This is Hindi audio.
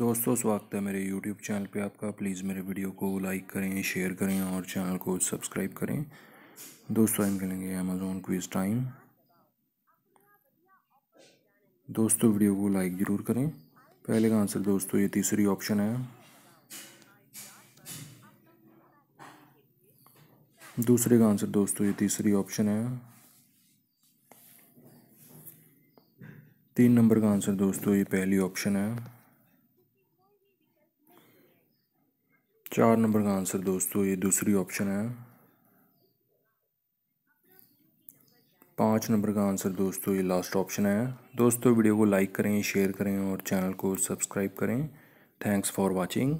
दोस्तों स्वागत है मेरे यूट्यूब चैनल पे आपका प्लीज़ मेरे वीडियो को लाइक करें शेयर करें और चैनल को सब्सक्राइब करें दोस्तों हम खेलेंगे अमेजोन क्विज टाइम दोस्तों वीडियो को लाइक ज़रूर करें पहले का आंसर दोस्तों ये तीसरी ऑप्शन है दूसरे का आंसर दोस्तों ये तीसरी ऑप्शन है तीन नंबर का आंसर दोस्तों ये पहली ऑप्शन है चार नंबर का आंसर दोस्तों ये दूसरी ऑप्शन है पाँच नंबर का आंसर दोस्तों ये लास्ट ऑप्शन है दोस्तों वीडियो को लाइक करें शेयर करें और चैनल को सब्सक्राइब करें थैंक्स फॉर वाचिंग